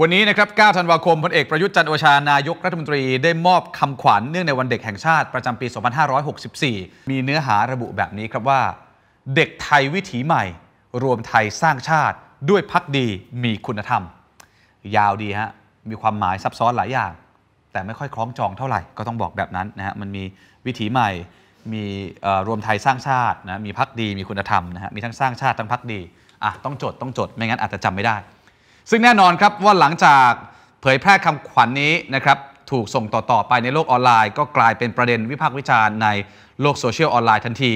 วันนี้นะครับ 9 ธันวาคม พลเอก ประยุทธ์จันโอชา นายกรัฐมนตรีได้มอบคำขวัญเนื่องในวันเด็กแห่งชาติประจำปี 2564 มีเนื้อหาระบุแบบนี้ครับว่า เด็กไทยวิถีใหม่ รวมไทยสร้างชาติ ด้วยพักดี มีคุณธรรม ยาวดีฮะ มีความหมายซับซ้อนหลายอย่าง แต่ไม่ค่อยคล้องจองเท่าไหร่ ก็ต้องบอกแบบนั้นนะฮะ มันมีวิถีใหม่ มีรวมไทยสร้างชาตินะ มีพักดี มีคุณธรรมนะฮะ มีทั้งสร้างชาติทั้งพักดี อ่ะต้องจดต้องจด ไม่งั้นอาจจะจำไม่ได้ซึ่งแน่นอนครับว่าหลังจากเผยแพร่คำขวัญนนี้นะครับถูกส่งต่อๆไปในโลกออนไลน์ ก็กลายเป็นประเด็นวิพากษ์วิจารณ์ในโลกโซเชียลออนไลน์ทันที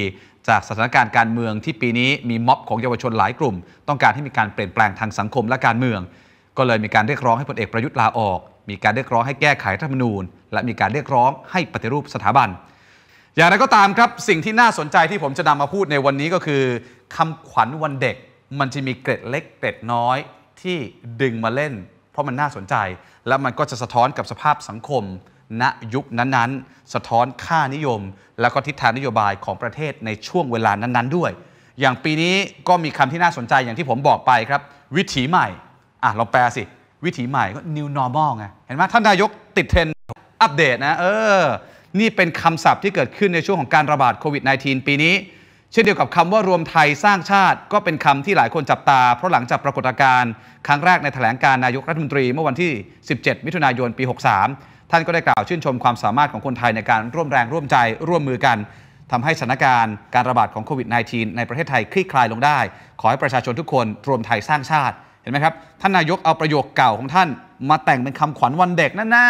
จากสถานการณ์การเมือง ที่ปีนี้มีม็อบของเยาวชนหลายกลุ่ม ต้องการให้มีการเปลี่ยนแปลงทางสังคมและการเมือง ก็เลยมีการเรียกร้องให้พลเอกประยุทธ์ลาออก มีการเรียกร้องให้แก้ไขรัฐธรรมนูญและมีการเรียกร้องให้ปฏิรูปสถาบันอย่างไรก็ตามครับสิ่งที่น่าสนใจที่ผมจะนำมาพูดในวันนี้ก็คือ คำขวัญวันเด็ก มันจะมีเกร็ดเล็กเกร็ดน้อยที่ดึงมาเล่น เพราะมันน่าสนใจ แล้วมันก็จะสะท้อนกับสภาพสังคม ณยุคนั้นๆ สะท้อนค่านิยม และก็ทิศทางนโยบายของประเทศในช่วงเวลานั้นๆด้วย อย่างปีนี้ก็มีคำที่น่าสนใจอย่างที่ผมบอกไปครับ วิถีใหม่ อ่ะลองแปลสิ วิถีใหม่ก็ new normal ไงเห็นไหมท่านนายกติดเทรนอัปเดตนะ เออนี่เป็นคำศัพท์ที่เกิดขึ้นในช่วงของการระบาดโควิด -19 ปีนี้ช่นเดียวกับคำว่ารวมไทยสร้างชาติ ก็เป็นคำที่หลายคนจับตา เพราะหลังจากปรากฏการณ์ครั้งแรกในแถลงการนายกรัฐมนตรีเมื่อวันที่ 17 มิถุนายนปี 63 ท่านก็ได้กล่าวชื่นชมความสามารถของคนไทยในการร่วมแรงร่วมใจร่วมมือกันทำให้สถานการณ์การระบาดของโควิด -19 ในประเทศไทยคลี่คลายลงได้ ขอให้ประชาชนทุกคนรวมไทยสร้างชาติเห็นไหมครับท่านนายกเอาประโยคเก่าของท่านมาแต่งเป็นคำขวัญวันเด็กนั่นน่า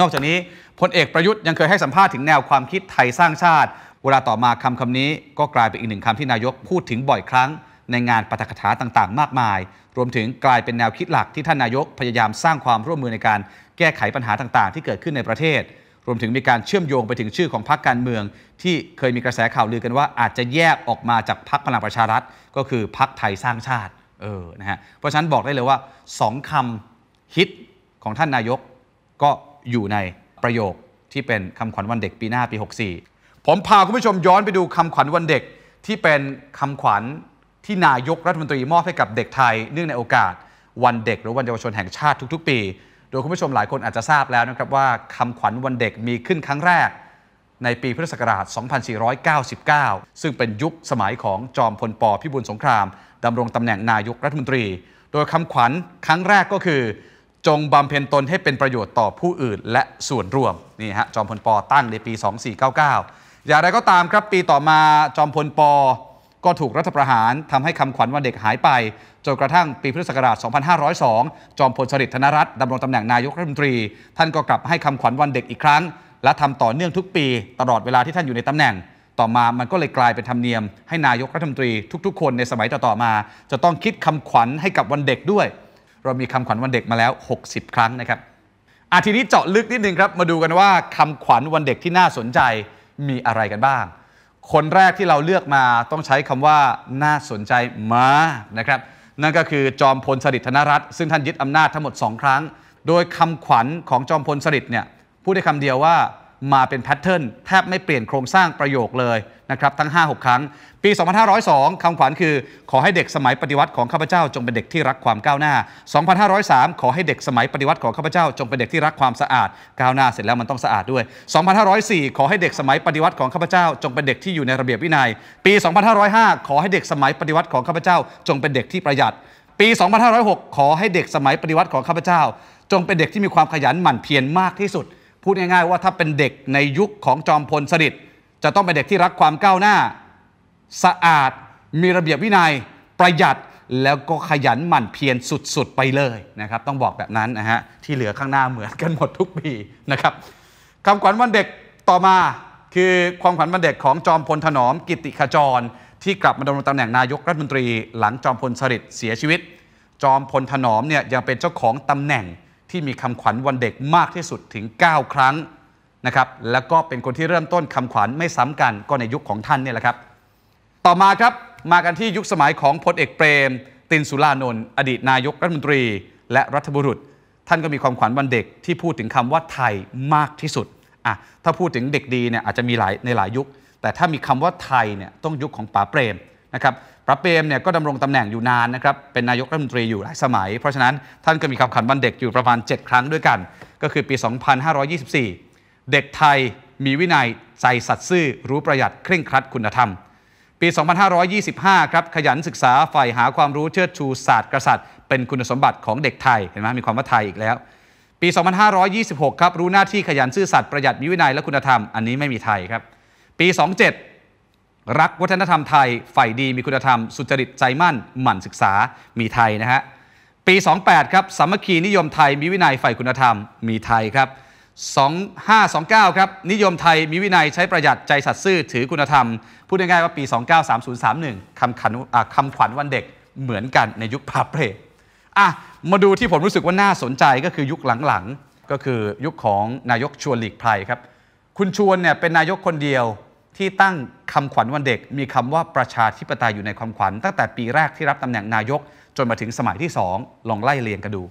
นอกจากนี้พลเอกประยุทธ์ยังเคยให้สัมภาษณ์ถึงแนวความคิดไทยสร้างชาติเวลาต่อมาคำคำนี้ก็กลายเป็นอีกหนึ่งคำที่นายกพูดถึงบ่อยครั้งในงานปาฐกถาต่างๆ มากมาย รวมถึงกลายเป็นแนวคิดหลักที่ท่านนายกพยายามสร้างความร่วมมือในการแก้ไขปัญหาต่างๆ ที่เกิดขึ้นในประเทศ รวมถึงมีการเชื่อมโยงไปถึงชื่อของพรรคการเมือง ที่เคยมีกระแสข่าวลือกันว่าอาจจะแยกออกมาจากพรรคพลังประชารัฐก็คือพรรคไทยสร้างชาติเออนะฮะเพราะฉะนั้นบอกได้เลยว่า 2 คำฮิตของท่านนายกก็อยู่ในประโยคที่เป็นคำขวัญวันเด็กปีหน้าปี 64ผมพาคุณผู้ชมย้อนไปดูคำขวัญวันเด็กที่เป็นคำขวัญที่นายกรัฐมนตรีมอบให้กับเด็กไทยเนื่องในโอกาสวันเด็กหรือวันเยาวชนแห่งชาติทุกๆ ปี โดยคุณผู้ชมหลายคนอาจจะทราบแล้วนะครับว่า คำขวัญวันเด็กมีขึ้นครั้งแรกในปีพุทธศักราช 2499 ซึ่งเป็นยุคสมัยของจอมพลปพิบูลสงครามดำรงตำแหน่งนายกรัฐมนตรี โดยคำขวัญครั้งแรกก็คือ จงบำเพ็ญตนให้เป็นประโยชน์ต่อผู้อื่นและส่วนรวมนี่ฮะจอมพลปตั้งในปี 2499อย่างไรก็ตามครับปีต่อมาจอมพลปก็ถูกรัฐประหาร ทำให้คำขวัญวันเด็กหายไปจนกระทั่งปีพุทธศักราช 2502 จอมพลสฤษดิ์ธนรัตน์ดำรงตำแหน่งนายกรัฐมนตรี ท่านก็กลับให้คำขวัญวันเด็กอีกครั้ง และทำต่อเนื่องทุกปี ตลอดเวลาที่ท่านอยู่ในตำแหน่ง ต่อมา มันก็เลยกลายเป็นธรรมเนียมให้นายกรัฐมนตรี ทุก ๆคนในสมัยต่อๆมา จะต้องคิดคำขวัญให้กับวันเด็กด้วย เรามีคำขวัญวันเด็กมาแล้ว 60 ครั้งนะครับ อาทีนี้เจาะลึกนิดนึงครับมาดูกันว่าคำขวัญวันเด็กที่น่าสนใจมีอะไรกันบ้าง คนแรกที่เราเลือกมาต้องใช้คำว่าน่าสนใจมากนะครับ นั่นก็คือจอมพลสฤษดิ์ธนรัตน์ซึ่งท่านยึดอำนาจทั้งหมด 2 ครั้ง โดยคำขวัญของจอมพลสฤษดิ์เนี่ยพูดได้คำเดียวว่ามาเป็นแพทเทิร์นแทบไม่เปลี่ยนโครงสร้างประโยคเลยนะครับ ทั้ง5-6ครั้งปี 2502คำขวัญคือ ขอให้เด็กสมัยปฏิวัติของข้าพเจ้า จงเป็นเด็กที่รักความก้าวหน้า 2503ขอให้เด็กสมัยปฏิวัติของข้าพเจ้า จงเป็นเด็กที่รักความสะอาด ก้าวหน้าเสร็จแล้วมันต้องสะอาดด้วย 2504ขอให้เด็กสมัยปฏิวัติของข้าพเจ้า จงเป็นเด็กที่อยู่ในระเบียบวินัย ปี 2505ขอให้เด็กสมัยปฏิวัติของข้าพเจ้า จงเป็นเด็กที่ประหยัด ปี 2506 ขอให้เด็กสมัยปฏิวัติของข้าพเจ้า จงเป็นเด็กที่มีความขยัน หมั่นเพียรมากที่สุดพูดง่ายๆว่าถ้าเป็นเด็กในยุคของจอมพลสฤษดิ์จะต้องเป็นเด็กที่รักความก้าวหน้า สะอาดมีระเบียบวินยัยประหยัดแล้วก็ขยันหมั่นเพียรสุด ๆ ไปเลยนะครับต้องบอกแบบนั้นนะฮะที่เหลือข้างหน้าเหมือนกันหมดทุกปีนะครับคำขวัญวันเด็กต่อมาคือความขวัญวันเด็กของจอมพลถนอมกิติขจร ที่กลับมาดำรงตำแหน่งนายกรัฐมนตรี หลังจอมพลสฤษดิ์เสียชีวิต จอมพลถนอมเนี่ยยังเป็นเจ้าของตำแหน่งที่มีคำขวัญวันเด็กมากที่สุดถึง 9 ครั้งนะครับแล้วก็เป็นคนที่เริ่มต้นคำขวัญไม่ซ้ำกันก็ในยุคของท่านเนี่ยแหละครับต่อมาครับมากันที่ยุคสมัยของพลเอกเปรม ตินสุรานนท์อดีตนายกรัฐมนตรี และรัฐบุรุษ ท่านก็มีความขวัญวันเด็กที่พูดถึงคำว่าไทยมากที่สุดอ่ะถ้าพูดถึงเด็กดีเนี่ยอาจจะมีหลายในหลายยุค แต่ถ้ามีคำว่าไทยเนี่ยต้องยุคของป๋าเปรมนะครับพระเปรมเนี่ยก็ดำรงตำแหน่งอยู่นานนะครับ เป็นนายกรัฐมนตรีอยู่หลายสมัย เพราะฉะนั้นท่านก็มีคำขันวันเด็กอยู่ประมาณ 7 ครั้งด้วยกัน ก็คือปี 2524 เด็กไทยมีวินัยใจสัตย์ซื่อรู้ประหยัดเคร่งครัด คุณธรรม ปี 2525 ครับ ขยันศึกษาใฝ่หาความรู้เชิดชู ศาสตร์กษัตริย์เป็นคุณสมบัติของเด็กไทยเห็นไหมมีความว่าไทยอีกแล้ว ปี 2526ครับรู้หน้าที่ขยันซื่อสัตย์ประหยัดมีวินัยและคุณธรรม อันนี้ไม่มีไทยครับ ปี 27รักวัฒนธรรมไทยฝ่ายดีมีคุณธรรม สุจริตใจมั่นหมั่นศึกษา มีไทยนะฮะ ปี 28ครับสามัคคีนิยมไทย มีวินัยฝ่ายคุณธรรม มีไทยครับ 2529 ครับ นิยมไทย มีวินัยใช้ประหยัดใจสัตย์ซื่อถือคุณธรรม พูดง่ายๆว่าปี 293031 คำขันคำขวัญวันเด็กเหมือนกันในยุคพาเลร์อ่ะมาดูที่ผมรู้สึกว่าน่าสนใจก็คือยุคหลังๆ ก็คือยุคของนายกชวนหลีกภัยครับ คุณชวนเนี่ยเป็นนายกคนเดียวที่ตั้งคำขวัญวันเด็กมีคำว่าประชาธิปไตยอยู่ในคำาขวัญตั้งแต่ปีแรกที่รับตำแหน่งนายก จนมาถึงสมัยที่ 2 ลองไล่เรียงกันดู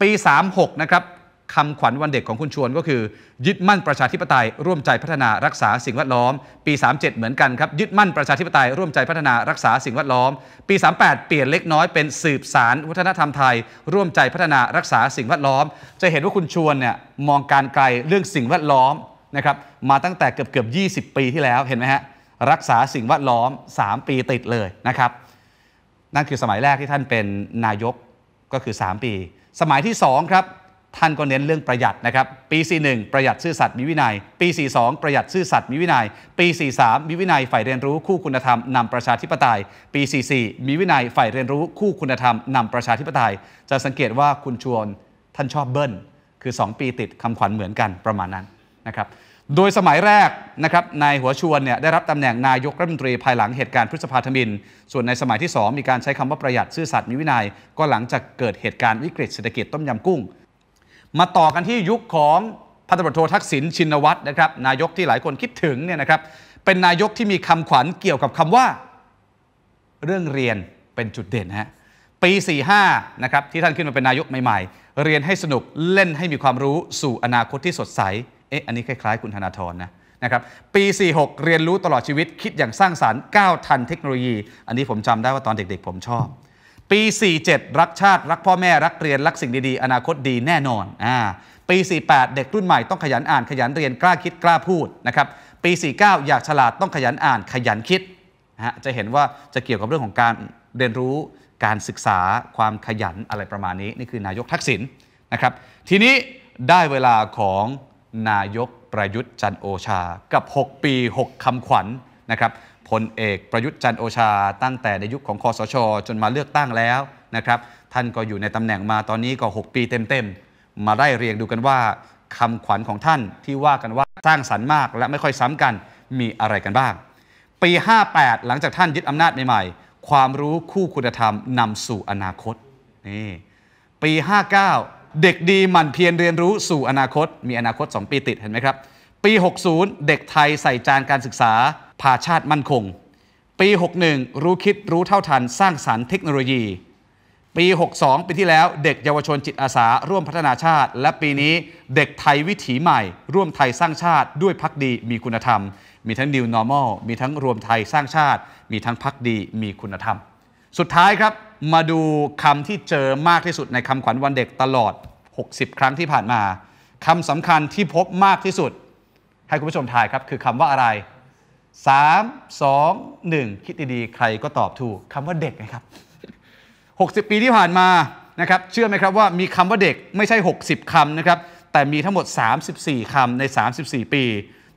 ปี 36นะครับคำขวัญวันเด็กของคุณชวนก็คือ ยึดมั่นประชาธิปไตย ร่วมใจพัฒนารักษาสิ่งแวดล้อม ปี 37 เหมือนกันครับยึดมั่นประชาธิปไตยร่วมใจพัฒนารักษาสิ่งแวดล้อมปี38เปลี่ยนเล็กน้อยเป็นสืบสารวัฒนธรรมไทย ร่วมใจพัฒนารักษาสิ่งแวดล้อม จะเห็นว่าคุณชวนเนี่ยมองการไกลเรื่องสิ่งแวดล้อมนะครับมาตั้งแต่เกือบเกือบ20 ปีที่แล้วเห็นไหมฮะรักษาสิ่งแวดล้อม 3 ปีติดเลยนะครับ นั่นคือสมัยแรกที่ท่านเป็นนายกก็คือ 3 ปี สมัยที่2ครับท่านก็เน้นเรื่องประหยัดนะครับปี 41 ประหยัดซื่อสัตย์มีวินยัยปี42ประหยัดซื่อสัตย์มีวินยัยปี43มีวินัยฝ่ายเรียนรู้คู่คุณธรรมนำประชาธิปไตยปี44มีวินัยฝ่ายเรียนรู้คู่คุณธรรมนำประชาธิปไตยจะสังเกตว่าคุณชวนท่านชอบเบิ้ลคือ 2 ปีติดคำขวัญเหมือนกันประมาณนั้นนะครับโดยสมัยแรกนะครับนายหัวชวนเนี่ยได้รับตำแหน่งนายกรัฐมนตรีภายหลังเหตุการณ์พฤษภาธมิน ส่วนในสมัยที่ 2 มีการใช้คำว่าประหยัดซื่อสัตย์มีวินยัย ก็หลังจากเกิดเหตุการณ์วิกฤตเศรษฐกิจต้มยำกุ้ง มาต่อกันที่ยุคของพันตบัตโททักษิณชินวัตรนะครับ นายกที่หลายคนคิดถึงเนี่ยนะครับเป็นนายกที่มีคำขวัญเกี่ยวกับคำว่า เรื่องเรียนเป็นจุดเด่นฮะปี45นะครับที่ท่านขึ้นมาเป็นนายกใหม่ๆเรียนให้สนุกเล่นให้มีความรู้สู่อนาคตที่สดใสเอ๊ะ อันนี้คล้าย ๆ คุณธนาธรนะ นะครับ ปี 46 เรียนรู้ตลอดชีวิตคิดอย่างสร้างสารรค์ก้าวทันเทคโนโลยี อันนี้ผมจำได้ว่าตอนเด็กๆผมชอบ ปี 47 รักชาติรักพ่อแม่รักเรียนรักสิ่งดีๆ อนาคตดีแน่นอน อ่า ปี 48 เด็กรุ่นใหม่ต้องขยันอ่านขยันเรียนกล้าคิดกล้าพูดนะครับ ปี 49 อยากฉลาดต้องขยันอ่านขยันคิดฮะ จะเห็นว่าจะเกี่ยวกับเรื่องของการเรียนรู้การศึกษาความขยันอะไรประมาณนี้นี่คือนายกทักษิณนะครับ ทีนี้ได้เวลาของนายก ประยุทธ์จันโอชากับ 6 ปี 6 คำขวัญนะครับพลเอกประยุทธ์จันโอชาตั้งแต่ในยุคของคอสช จนมาเลือกตั้งแล้วนะครับท่านก็อยู่ในตำแหน่งมาตอนนี้ก็ 6 ปีเต็มๆ มาได้เรียงดูกันว่า คำขวัญของท่านที่ว่ากันว่าสร้างสรรค์มากและไม่ค่อยซ้ำกันมีอะไรกันบ้าง ปี 58 หลังจากท่านยึดอำนาจใหม่ๆ ความรู้คู่คุณธรรมนำสู่อนาคตนี่ปี59เด็กดีหมั่นเพียรเรียนรู้สู่อนาคต มีอนาคต 2 ปีติดเห็นไหมครับ ปี 60 เด็กไทยใส่จานการศึกษาพาชาติมั่นคง ปี 61 รู้คิดรู้เท่าทันสร้างสารรค์เทคโนโลยี ปี 62 ปีที่แล้วเด็กเยาวชนจิตอาสาร่วมพัฒนาชาติ และปีนี้เด็กไทยวิถีใหม่ ร่วมไทยสร้างชาติด้วยพักดีมีคุณธรรม มีทั้ง New Normal มีทั้งรวมไทยสร้างชาติ มีทั้งพักดีมีคุณธรรมสุดท้ายครับมาดูคำที่เจอมากที่สุดในคำขวัญวันเด็กตลอด 60 ครั้งที่ผ่านมาคำสำคัญที่พบมากที่สุด ให้คุณผู้ชมทายครับคือคำว่าอะไร3 2 1 คิดดีๆ ใครก็ตอบถูกคำว่าเด็กนะครับ 60 ปีที่ผ่านมานะครับเชื่อไหมครับว่ามีคำว่าเด็กไม่ใช่ 60 คำนะครับแต่มีทั้งหมด 34 คำใน 34 ปี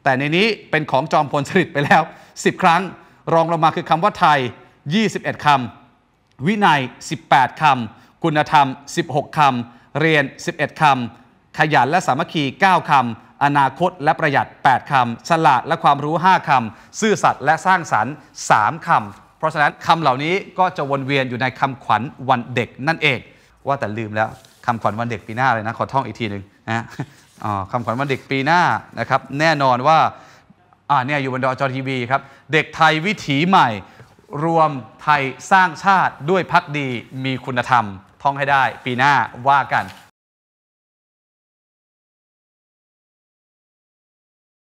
แต่ในนี้เป็นของจอมพลสฤษดิ์ไปแล้ว 10 ครั้ง รองลงมาคือคำว่าไทย 21คำวินัย 18คำคุณธรรม 16คำเรียน 11คำขยันและสามัคคี 9คำอนาคต และประหยัด 8คำฉลาดและความรู้ 5คำซื่อสัตย์และสร้างสรรค์ 3คำเพราะฉะนั้นคำเหล่านี้ก็จะวนเวียนอยู่ในคำขวัญวันเด็กนั่นเอง ว่าแต่ลืมแล้วคำขวัญวันเด็กปีหน้าเลยนะขอท่องอีกทีหนึ่งนะคำขวัญวันเด็กปีหน้านะครับแน่นอนว่า อ่าเนี่ยอยู่บนดอจอทีวีครับเด็กไทยวิถีใหม่รวมไทยสร้างชาติด้วยพักดีมีคุณธรรมท่องให้ได้ปีหน้าว่ากัน